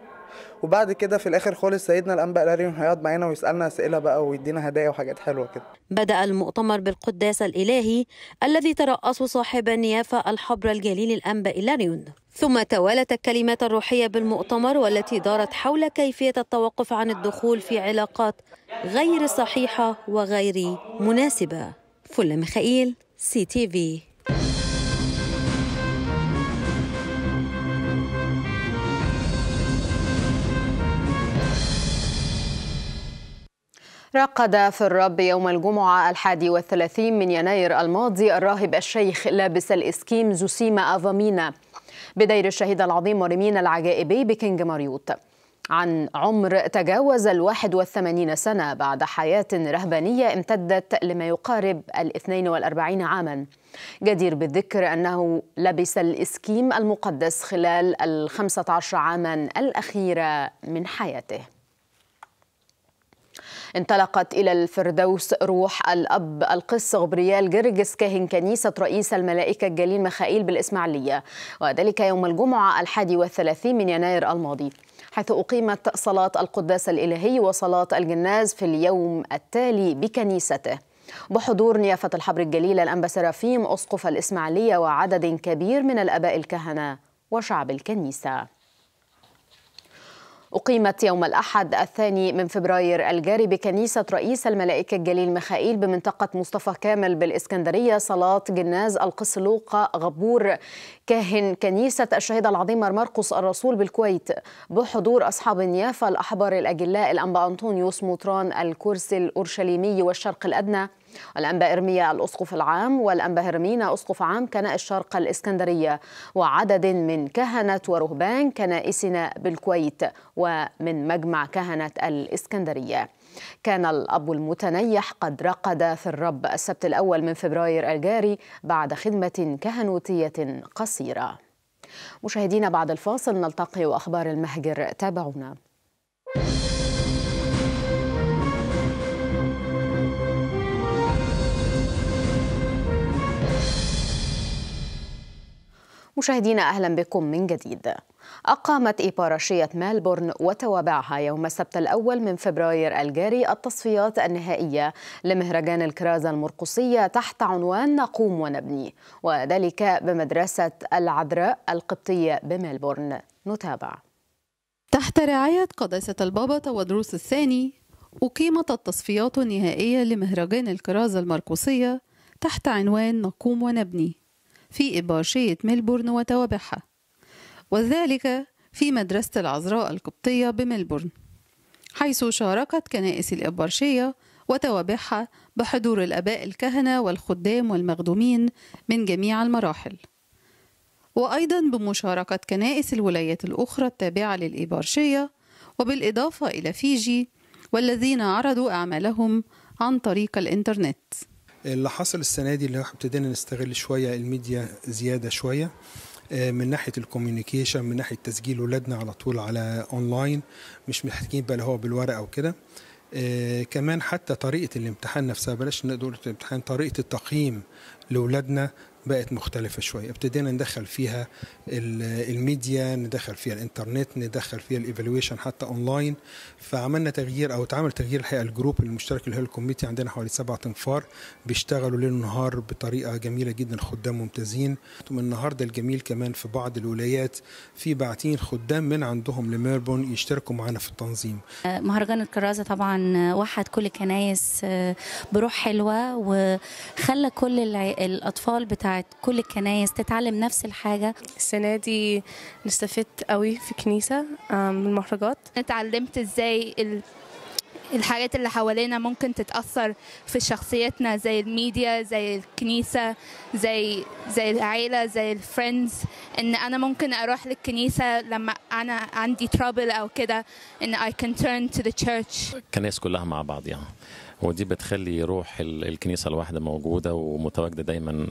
وبعد كده في الاخر خالص سيدنا الانباء لاريون هيقعد معانا ويسالنا اسئله بقى ويدينا هدايا وحاجات حلوه كده بدا المؤتمر بالقداس الالهي الذي ترأسه صاحب النيافه الحبر الجليل الانباء لاريون ثم توالت الكلمات الروحيه بالمؤتمر والتي دارت حول كيفيه التوقف عن الدخول في علاقات غير صحيحه وغير مناسبه فل ميخائيل سي تي في رقد في الرب يوم الجمعة الحادي والثلاثين من يناير الماضي الراهب الشيخ لابس الإسكيم زوسيما أفامينا بدير الشهيد العظيم ورمين العجائبي بكينج ماريوت عن عمر تجاوز الواحد والثمانين سنة بعد حياة رهبانية امتدت لما يقارب الاثنين والأربعين عاما جدير بالذكر أنه لبس الإسكيم المقدس خلال الخمسة عشر عاما الأخيرة من حياته انطلقت إلى الفردوس روح الأب القس غبريال جرجس كاهن كنيسة رئيس الملائكة الجليل مخائيل بالإسماعيلية وذلك يوم الجمعة الحادي والثلاثين من يناير الماضي حيث أقيمت صلاة القداس الإلهي وصلاة الجناز في اليوم التالي بكنيسته بحضور نيافة الحبر الجليل الأنبا سرافيم أسقف الإسماعيلية وعدد كبير من الأباء الكهنة وشعب الكنيسة أقيمت يوم الأحد الثاني من فبراير الجاري بكنيسة رئيس الملائكة الجليل ميخائيل بمنطقة مصطفى كامل بالإسكندرية صلاة جناز القس لوقا غبور كاهن كنيسة الشهيد العظيم مرقس الرسول بالكويت بحضور أصحاب النيافة الأحبار الأجلاء الأنبا أنطونيوس مطران الكرسي الأورشليمي والشرق الأدنى الأنبا إرميا الأسقف العام والأنبا هرمينا أسقف عام كنائس الشرق الإسكندرية وعدد من كهنة ورهبان كنائسنا بالكويت ومن مجمع كهنة الإسكندرية كان الأب المتنيح قد رقد في الرب السبت الأول من فبراير الجاري بعد خدمة كهنوتية قصيرة مشاهدينا بعد الفاصل نلتقي وأخبار المهجر تابعونا مشاهدينا أهلا بكم من جديد أقامت إيباراشية مالبورن وتوابعها يوم السبت الأول من فبراير الجاري التصفيات النهائية لمهرجان الكرازة المرقصية تحت عنوان نقوم ونبني وذلك بمدرسة العذراء القبطية بملبورن نتابع تحت رعاية قداسة البابا تودروس الثاني أقيمت التصفيات النهائية لمهرجان الكرازة المرقصية تحت عنوان نقوم ونبني في إباشية ملبورن وتوابعها وذلك في مدرسة العذراء القبطية بملبورن حيث شاركت كنائس الإبرشية وتوابعها بحضور الآباء الكهنة والخدام والمخدومين من جميع المراحل وأيضا بمشاركة كنائس الولايات الأخرى التابعة للإبارشية وبالإضافة إلى فيجي والذين عرضوا أعمالهم عن طريق الإنترنت اللي حصل السنه دي اللي احنا ابتدينا نستغل شويه الميديا زياده شويه آه، من ناحيه الكوميونيكيشن من ناحيه تسجيل ولادنا على طول على اونلاين مش محتاجين بقى هو بالورقه وكده آه، كمان حتى طريقة الامتحان نفسها بلاش نقول الامتحان طريقة التقييم لأولادنا بقت مختلفة شوية ابتدينا ندخل فيها الميديا ندخل فيها الانترنت ندخل فيها الايفالويشن حتى اونلاين فعملنا تغيير او اتعمل تغيير الحقيقة الجروب المشترك اللي هو الكوميتي عندنا حوالي سبعة انفار بيشتغلوا ليل ونهار بطريقة جميلة جدا خدام ممتازين ثم النهاردة الجميل كمان في بعض الولايات في باعتين خدام من عندهم لميربون يشتركوا معانا في التنظيم آه، مهرجان الكرازة طبعا وحد كل الكنايس آه، بروح حلوة وخلى كل الأطفال بتاع بتاعت كل الكنايس تتعلم نفس الحاجة السنة دي استفدت قوي في كنيسة من المهرجات اتعلمت ازاي ال... الحاجات اللي حوالينا ممكن تتأثر في شخصيتنا زي الميديا زي الكنيسة زي زي العيلة زي الفريندز إن أنا ممكن أروح للكنيسة لما أنا عندي ترابل أو كده إن I can turn to the church الكنائس كلها مع بعضها يعني. ودي بتخلي روح الكنيسه الواحده موجوده ومتواجده دايما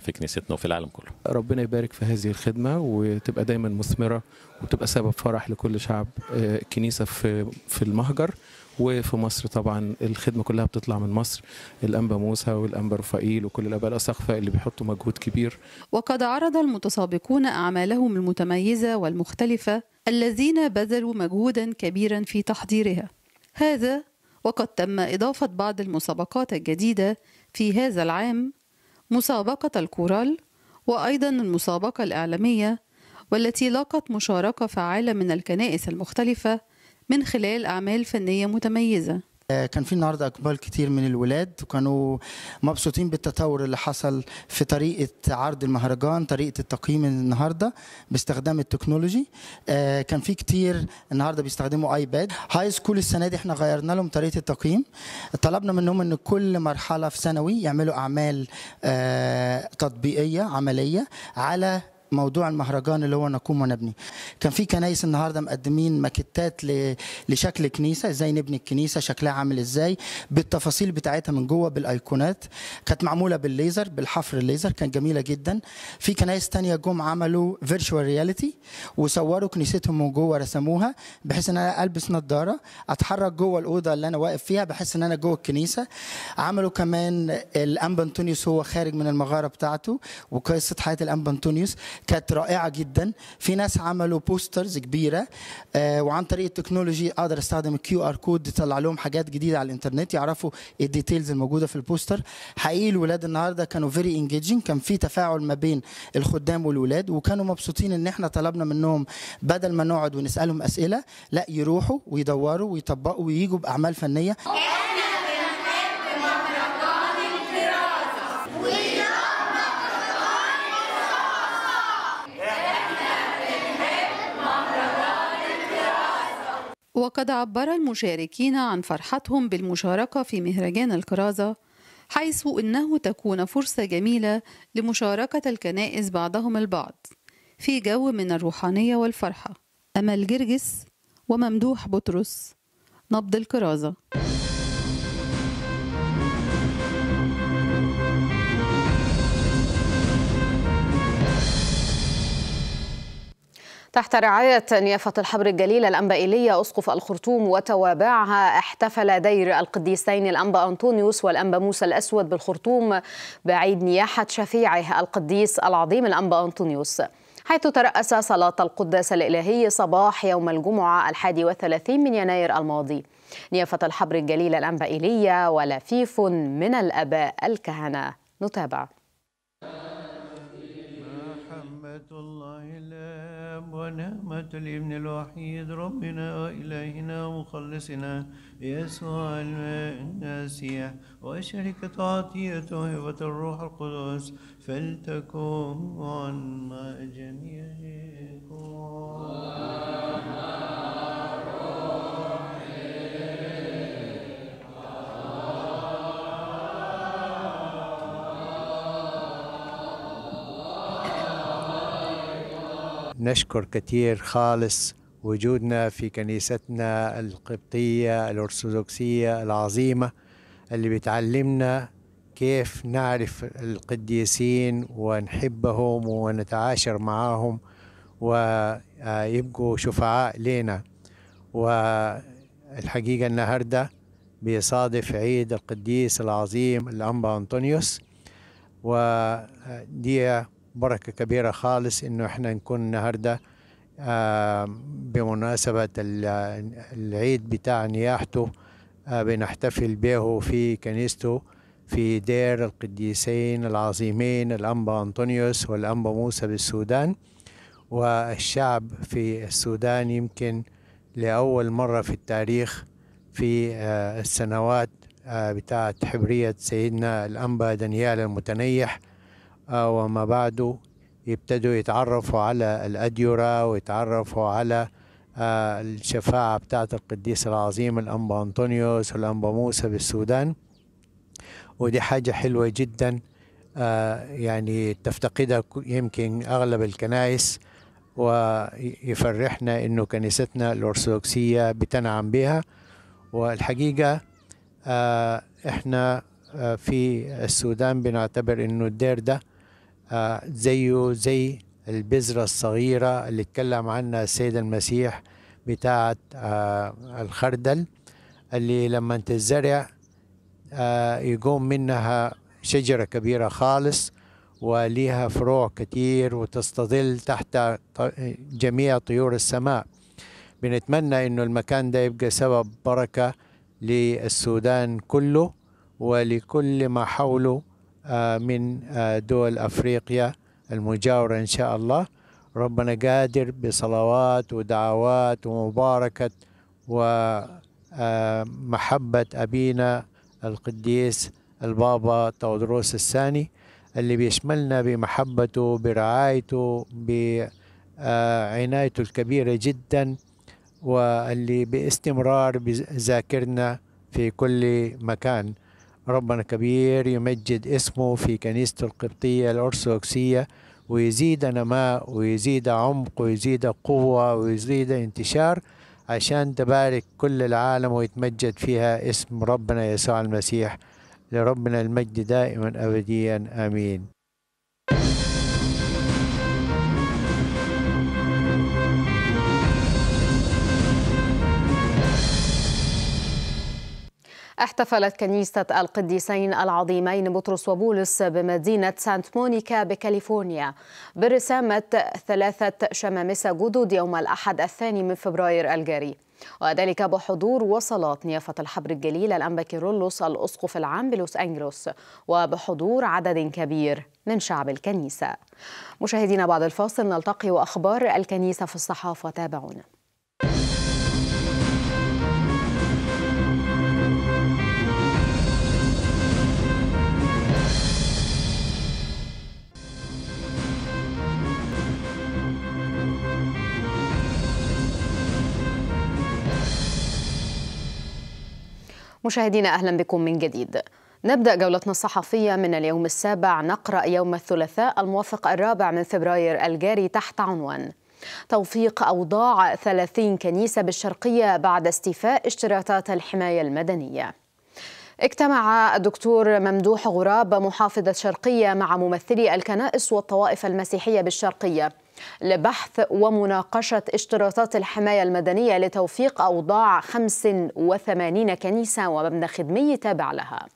في كنيستنا وفي العالم كله. ربنا يبارك في هذه الخدمه وتبقى دايما مثمره وتبقى سبب فرح لكل شعب الكنيسه آه، في في المهجر وفي مصر طبعا الخدمه كلها بتطلع من مصر الانبا موسى والانبا رفائيل وكل الاباء الاساقفه اللي بيحطوا مجهود كبير. وقد عرض المتسابقون اعمالهم المتميزه والمختلفه الذين بذلوا مجهودا كبيرا في تحضيرها. هذا وقد تم إضافة بعض المسابقات الجديدة في هذا العام مسابقة الكورال وأيضا المسابقة الإعلامية والتي لاقت مشاركة فعالة من الكنائس المختلفة من خلال أعمال فنية متميزة آه، كان في النهارده اقبال كتير من الولاد وكانوا مبسوطين بالتطور اللي حصل في طريقه عرض المهرجان طريقه التقييم النهارده باستخدام التكنولوجي آه، كان في كتير النهارده بيستخدموا ايباد هاي سكول السنه دي احنا غيرنا لهم طريقه التقييم طلبنا منهم ان كل مرحله في ثانوي يعملوا اعمال آه، تطبيقيه عمليه على موضوع المهرجان اللي هو نقوم ونبني كان في كنايس النهارده مقدمين ماكتات لشكل كنيسه ازاي نبني الكنيسه شكلها عامل ازاي بالتفاصيل بتاعتها من جوه بالايقونات كانت معموله بالليزر بالحفر الليزر كان جميله جدا في كنايس تانية جم عملوا فيرتشوال رياليتي وصوروا كنيستهم من جوه رسموها بحيث ان انا البس نظاره اتحرك جوه الاوضه اللي انا واقف فيها بحس ان انا جوه الكنيسه عملوا كمان الانبا انطونيوس هو خارج من المغاره بتاعته وقصه حياه الانبا انطونيوس كانت رائعه جدا في ناس عملوا بوسترز كبيره آه، وعن طريق التكنولوجي اقدر استخدم الكيو ار كود يطلع لهم حاجات جديده على الانترنت يعرفوا الديتيلز الموجوده في البوستر حقيقي الولاد النهارده كانوا فيري انجيجنج كان في تفاعل ما بين الخدام والولاد وكانوا مبسوطين ان احنا طلبنا منهم بدل ما نقعد ونسالهم اسئله لا يروحوا ويدوروا ويطبقوا ويجوا باعمال فنيه وقد عبر المشاركين عن فرحتهم بالمشاركة في مهرجان الكرازة حيث إنه تكون فرصة جميلة لمشاركة الكنائس بعضهم البعض في جو من الروحانية والفرحة أمل جرجس وممدوح بطرس نبض الكرازة تحت رعاية نيافة الحبر الجليلة إيليا أسقف الخرطوم وتوابعها احتفل دير القديسين الأنبا أنطونيوس والأنبا موسى الأسود بالخرطوم بعيد نياحة شفيعه القديس العظيم الأنبا أنطونيوس حيث ترأس صلاة القداس الإلهي صباح يوم الجمعة الحادي والثلاثين من يناير الماضي نيافة الحبر الجليلة إيليا ولفيف من الأباء الكهنة نتابع محمد الله ونعمة الابن الوحيد ربنا وإلهنا ومخلصنا يسوع المسيح وشركة عطيته هبة الروح القدس فلتكن مع جميعكم نشكر كثير خالص وجودنا في كنيستنا القبطية الأرثوذكسية العظيمة اللي بتعلمنا كيف نعرف القديسين ونحبهم ونتعاشر معاهم ويبقوا شفعاء لنا والحقيقة النهاردة بيصادف عيد القديس العظيم الأنبا أنطونيوس ودي بركة كبيرة خالص إنه إحنا نكون النهاردة آه، بمناسبة العيد بتاع نياحته آه، بنحتفل به في كنيسته في دير القديسين العظيمين الأنبا أنطونيوس والأنبا موسى بالسودان والشعب في السودان يمكن لأول مرة في التاريخ في آه، السنوات بتاعت حبرية سيدنا الأنبا دانيال المتنيح آه، وما بعده يبتدوا يتعرفوا على الأديرة ويتعرفوا على آه، الشفاعة بتاعة القديس العظيم الأنبا أنطونيوس والأنبا موسى بالسودان ودي حاجة حلوة جدا آه، يعني تفتقدها يمكن أغلب الكنائس ويفرحنا إنه كنيستنا الأرثوذكسية بتنعم بها والحقيقة إحنا في السودان بنعتبر إنه الدير ده زيه زي البذرة الصغيرة اللي اتكلم عنها السيد المسيح بتاعة آه، الخردل اللي لما تزرع آه، يقوم منها شجرة كبيرة خالص وليها فروع كتير وتستظل تحت جميع طيور السماء بنتمنى انه المكان ده يبقى سبب بركة للسودان كله ولكل ما حوله آه، من آه، دول أفريقيا المجاورة إن شاء الله ربنا قادر بصلوات ودعوات ومباركة ومحبة آه، أبينا القديس البابا تودروس الثاني اللي بيشملنا بمحبته برعايته بعنايته الكبيرة جدا واللي باستمرار بذاكرنا في كل مكان ربنا كبير يمجد اسمه في كنيسة القبطية الأرثوذكسية ويزيد نماء ويزيد عمق ويزيد قوة ويزيد انتشار عشان تبارك كل العالم ويتمجد فيها اسم ربنا يسوع المسيح لربنا المجد دائما أبديا آمين احتفلت كنيسة القديسين العظيمين بطرس وبولس بمدينة سانت مونيكا بكاليفورنيا برسامة ثلاثة شمامسة جدد يوم الأحد الثاني من فبراير الجاري وذلك بحضور وصلات نيافة الحبر الجليل الأنباكيرولوس الأسقف العام بلوس أنجلوس وبحضور عدد كبير من شعب الكنيسة مشاهدينا بعد الفاصل نلتقي وأخبار الكنيسة في الصحافة تابعونا مشاهدينا أهلا بكم من جديد نبدأ جولتنا الصحفية من اليوم السابع نقرأ يوم الثلاثاء الموافق الرابع من فبراير الجاري تحت عنوان توفيق أوضاع 30 كنيسة بالشرقية بعد استيفاء اشتراطات الحماية المدنية اجتمع الدكتور ممدوح غراب محافظة الشرقية مع ممثلي الكنائس والطوائف المسيحية بالشرقية لبحث ومناقشة اشتراطات الحماية المدنية لتوفيق أوضاع 85 كنيسة ومبنى خدمي تابع لها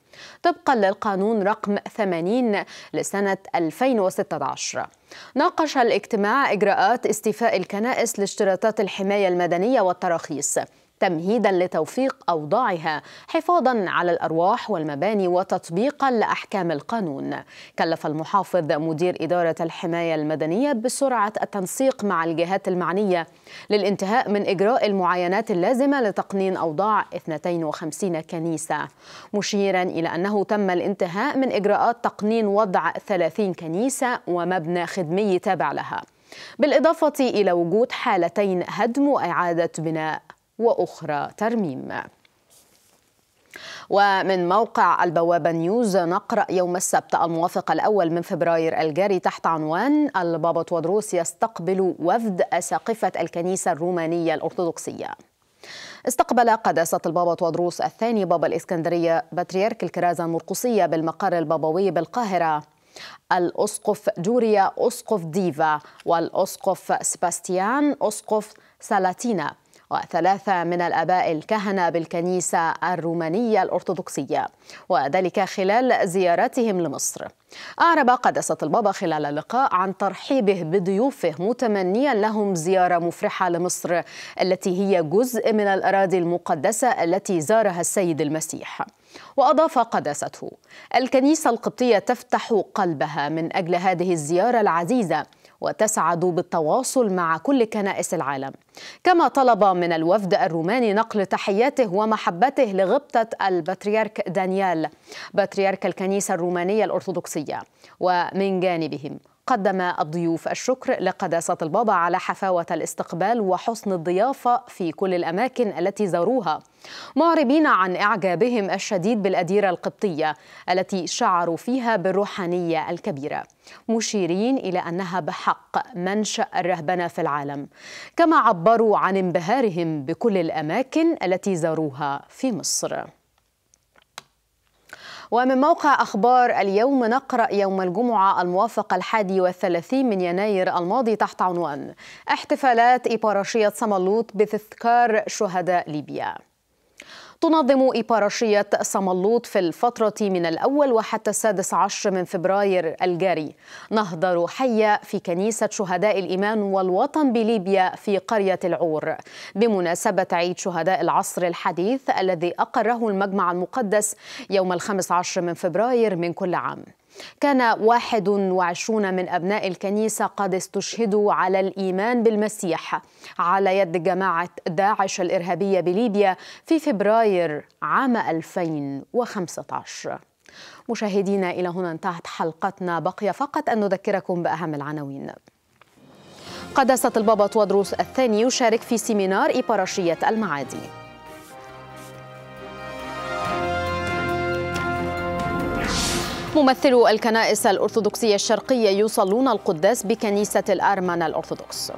طبقا للقانون رقم 80 لسنة 2016 ناقش الاجتماع إجراءات استيفاء الكنائس لاشتراطات الحماية المدنية والتراخيص تمهيدا لتوفيق اوضاعها حفاظا على الارواح والمباني وتطبيقا لاحكام القانون. كلف المحافظ مدير اداره الحمايه المدنيه بسرعه التنسيق مع الجهات المعنيه للانتهاء من اجراء المعاينات اللازمه لتقنين اوضاع 52 كنيسه، مشيرا الى انه تم الانتهاء من اجراءات تقنين وضع 30 كنيسه ومبنى خدمي تابع لها. بالإضافة إلى وجود حالتين هدم وإعادة بناء وأخرى ترميم ومن موقع البوابة نيوز نقرأ يوم السبت الموافق الأول من فبراير الجاري تحت عنوان البابا تودروس يستقبل وفد أساقفة الكنيسة الرومانية الأرثوذكسية استقبل قداسة البابا تودروس الثاني بابا الإسكندرية بطريرك الكرازة المرقصية بالمقر البابوي بالقاهرة الأسقف جوريا أسقف ديفا والأسقف سباستيان أسقف سالاتينا وثلاثة من الآباء الكهنة بالكنيسة الرومانية الأرثوذكسية وذلك خلال زيارتهم لمصر أعرب قداسة البابا خلال اللقاء عن ترحيبه بضيوفه متمنيا لهم زيارة مفرحة لمصر التي هي جزء من الأراضي المقدسة التي زارها السيد المسيح وأضاف قداسته الكنيسة القبطية تفتح قلبها من أجل هذه الزيارة العزيزة وتسعد بالتواصل مع كل كنائس العالم كما طلب من الوفد الروماني نقل تحياته ومحبته لغبطة البطريرك دانيال بطريرك الكنيسة الرومانية الأرثوذكسية ومن جانبهم قدم الضيوف الشكر لقداسة البابا على حفاوة الاستقبال وحسن الضيافة في كل الأماكن التي زاروها معربين عن إعجابهم الشديد بالأديرة القبطية التي شعروا فيها بالروحانية الكبيرة مشيرين إلى أنها بحق منشأ الرهبنة في العالم كما عبروا عن انبهارهم بكل الأماكن التي زاروها في مصر ومن موقع أخبار اليوم نقرأ يوم الجمعة الموافق الحادي والثلاثين من يناير الماضي تحت عنوان احتفالات إباراشية سملوط بتذكار شهداء ليبيا تنظم إباراشية سملوط في الفترة من الأول وحتى السادس عشر من فبراير الجاري نهضة روحية في كنيسة شهداء الإيمان والوطن بليبيا في قرية العور بمناسبة عيد شهداء العصر الحديث الذي أقره المجمع المقدس يوم الخامس عشر من فبراير من كل عام كان 21 من أبناء الكنيسة قد استشهدوا على الإيمان بالمسيح على يد جماعة داعش الإرهابية بليبيا في فبراير عام 2015 مشاهدينا إلى هنا انتهت حلقتنا بقي فقط أن نذكركم بأهم العناوين قداسة البابا تودروس الثاني يشارك في سيمينار إبراشية المعادي ممثلو الكنائس الأرثوذكسية الشرقية يصلون القداس بكنيسة الأرمن الأرثوذكس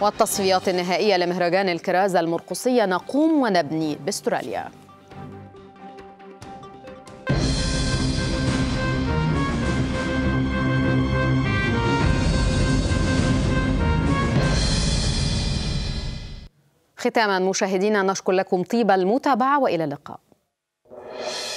والتصفيات النهائية لمهرجان الكرازة المرقصية نقوم ونبني باستراليا ختاما مشاهدينا نشكر لكم طيب المتابعة وإلى اللقاء